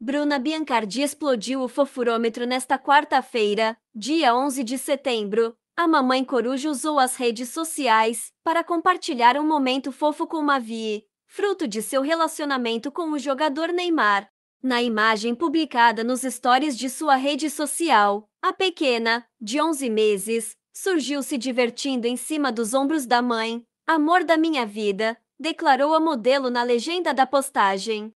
Bruna Biancardi explodiu o fofurômetro nesta quarta-feira, dia 11 de setembro. A mamãe coruja usou as redes sociais para compartilhar um momento fofo com Mavi, fruto de seu relacionamento com o jogador Neymar. Na imagem publicada nos stories de sua rede social, a pequena, de 11 meses, surgiu se divertindo em cima dos ombros da mãe, amor da minha vida, declarou a modelo na legenda da postagem.